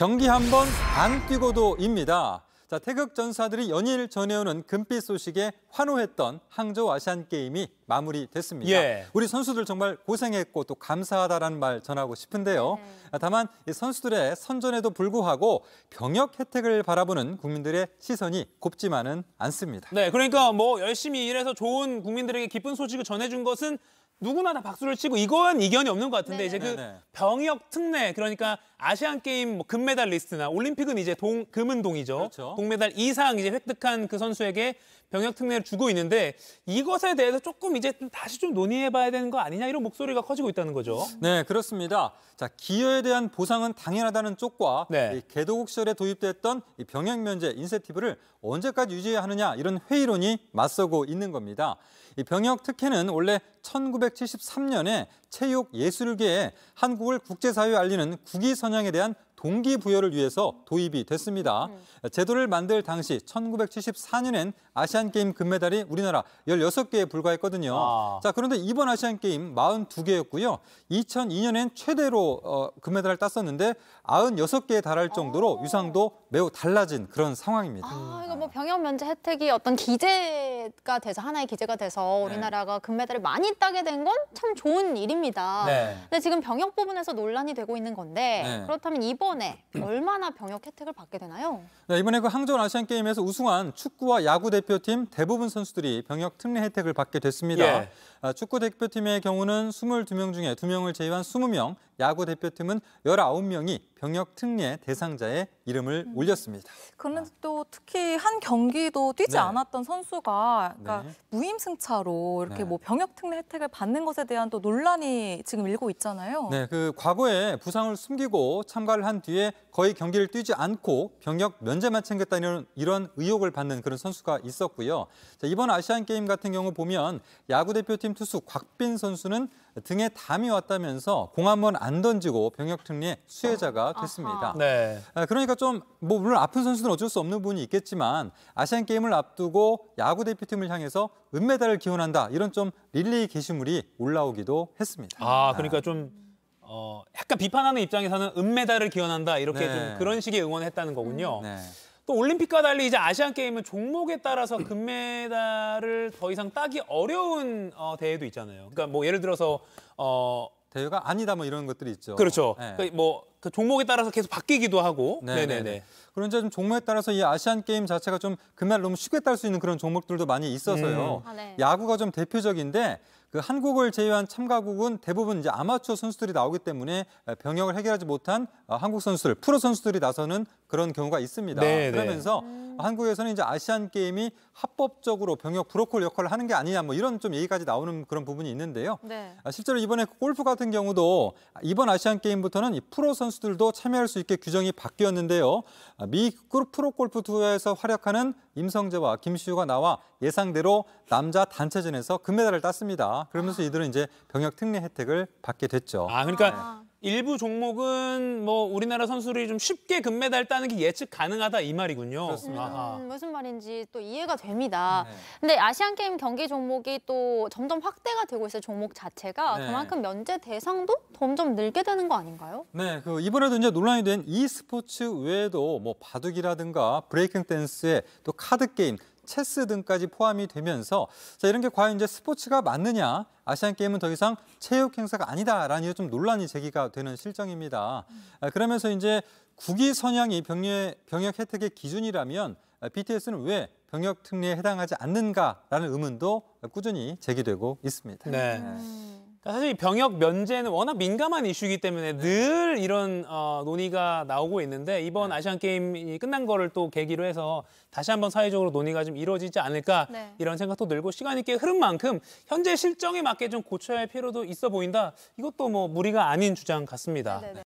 경기 한 번 안 뛰고도입니다. 자, 태극 전사들이 연일 전해오는 금빛 소식에 환호했던 항저 아시안 게임이 마무리됐습니다. 예. 우리 선수들 정말 고생했고 또 감사하다라는 말 전하고 싶은데요. 네. 아, 다만 이 선수들의 선전에도 불구하고 병역 혜택을 바라보는 국민들의 시선이 곱지만은 않습니다. 네, 그러니까 뭐 열심히 일해서 좋은 국민들에게 기쁜 소식을 전해준 것은 누구나 다 박수를 치고 이건 이견이 없는 것 같은데 네네. 이제 그 병역 특례 그러니까 아시안 게임 뭐 금메달 리스트나 올림픽은 이제 동 금은 동이죠. 그렇죠. 동메달 이상 이제 획득한 그 선수에게 병역 특례를 주고 있는데 이것에 대해서 조금 이제 다시 좀 논의해봐야 되는 거 아니냐 이런 목소리가 커지고 있다는 거죠. 네 그렇습니다. 자 기여에 대한 보상은 당연하다는 쪽과 네. 개도국 시절에 도입됐던 이 병역 면제 인센티브를 언제까지 유지해야 하느냐 이런 회의론이 맞서고 있는 겁니다. 이 병역 특혜는 원래 1 9 0 1973년에 체육 예술계에 한국을 국제사회에 알리는 국위 선양에 대한 동기부여를 위해서 도입이 됐습니다. 음. 제도를 만들 당시 1974년엔 아시안게임 금메달이 우리나라 16개에 불과했거든요. 아. 자 그런데 이번 아시안게임 42개였고요. 2002년엔 최대로 어, 금메달을 땄었는데 96개에 달할 정도로 아. 어. 위상도 매우 달라진 그런 상황입니다. 아, 이거 뭐 병역 면제 혜택이 어떤 기재가 돼서 하나의 기재가 돼서 네. 우리나라가 네. 금메달을 많이 따게 된 건 참 좋은 일입니다. 네. 근데 지금 병역 부분에서 논란이 되고 있는 건데 네. 그렇다면 이번 이에 음. 얼마나 병역 혜택을 받게 되나요? 네, 이번에 그항저 아시안 게임에서 우승한 축구와 야구 대표팀 대부분 선수들이 병역 특례 혜택을 받게 됐습니다. 예. 아, 축구 대표팀의 경우는 22명 중에 2명을 제외한 20명, 야구 대표팀은 19명이 병역 특례 대상자의 이름을 음. 올렸습니다. 그런데 아. 또 특히 한 경기도 뛰지 네. 않았던 선수가 그러니까 네. 무임승차로 이렇게 네. 뭐 병역 특례 혜택을 받는 것에 대한 또 논란이 지금 일고 있잖아요. 네, 그 과거에 부상을 숨기고 참가를 한 뒤에 거의 경기를 뛰지 않고 병역 면제만 챙겼다는 이런 의혹을 받는 그런 선수가 있었고요. 자, 이번 아시안 게임 같은 경우 보면 야구 대표팀 투수 곽빈 선수는 등에 담이 왔다면서 공한번 안 던지고 병역 특례 수혜자가 됐습니다. 네. 아, 그러니까 좀 뭐 물론 아픈 선수들은 어쩔 수 없는 부분이 있겠지만 아시안 게임을 앞두고 야구 대표팀을 향해서 은메달을 기원한다 이런 좀 릴레이 게시물이 올라오기도 했습니다. 아 그러니까 좀 어, 약간 비판하는 입장에서는 은메달을 기원한다 이렇게 네. 좀 그런 식의 응원했다는 을 거군요. 네. 또 올림픽과 달리 이제 아시안 게임은 종목에 따라서 금메달을 더 이상 따기 어려운 어, 대회도 있잖아요. 그러니까 뭐 예를 들어서 어 대회가 아니다 뭐 이런 것들이 있죠. 그렇죠. 네. 그러니까 뭐그 종목에 따라서 계속 바뀌기도 하고. 네, 네, 네네네. 네. 그런데 좀 종목에 따라서 이 아시안 게임 자체가 좀 금메달 너무 쉽게 딸 수 있는 그런 종목들도 많이 있어서요. 음. 아, 네. 야구가 좀 대표적인데 그 한국을 제외한 참가국은 대부분 이제 아마추어 선수들이 나오기 때문에 병역을 해결하지 못한 어, 한국 선수들, 프로 선수들이 나서는 그런 경우가 있습니다. 네, 네. 그러면서 음. 한국에서는 이제 아시안 게임이 합법적으로 병역 브로콜 역할을 하는 게 아니냐 뭐 이런 좀 얘기까지 나오는 그런 부분이 있는데요. 네. 아, 실제로 이번에 골프 같은 경우도 이번 아시안 게임부터는 이 프로 선수들도 참여할 수 있게 규정이 바뀌었는데요. 아, 미 프로 골프 투어에서 활약하는 임성재와 김시우가 나와 예상대로 남자 단체전에서 금메달을 땄습니다. 그러면서 이들은 이제 병역 특례 혜택을 받게 됐죠. 아, 그러니까 아. 일부 종목은 뭐 우리나라 선수들이 좀 쉽게 금메달 따는 게 예측 가능하다 이 말이군요. 그렇습니다. 음, 무슨 말인지 또 이해가 됩니다. 네. 근데 아시안 게임 경기 종목이 또 점점 확대가 되고 있어 종목 자체가 네. 그만큼 면제 대상도 점점 늘게 되는 거 아닌가요? 네, 그 이번에도 이제 논란이 된 e스포츠 외에도 뭐 바둑이라든가 브레이킹 댄스에 또 카드 게임 체스 등까지 포함이 되면서 자, 이런 게 과연 이제 스포츠가 맞느냐 아시안 게임은 더 이상 체육 행사가 아니다라는 좀 논란이 제기가 되는 실정입니다. 아, 그러면서 이제 국위 선양이 병역, 병역 혜택의 기준이라면 아, BTS는 왜 병역 특례에 해당하지 않는가라는 의문도 꾸준히 제기되고 있습니다. 네. 음. 사실 병역 면제는 워낙 민감한 이슈이기 때문에 늘 이런 어, 논의가 나오고 있는데 이번 네. 아시안 게임이 끝난 거를 또 계기로 해서 다시 한번 사회적으로 논의가 좀 이루어지지 않을까 네. 이런 생각도 늘고 시간이 꽤 흐른 만큼 현재 실정에 맞게 좀 고쳐야 할 필요도 있어 보인다. 이것도 뭐 무리가 아닌 주장 같습니다. 네네. 네, 네.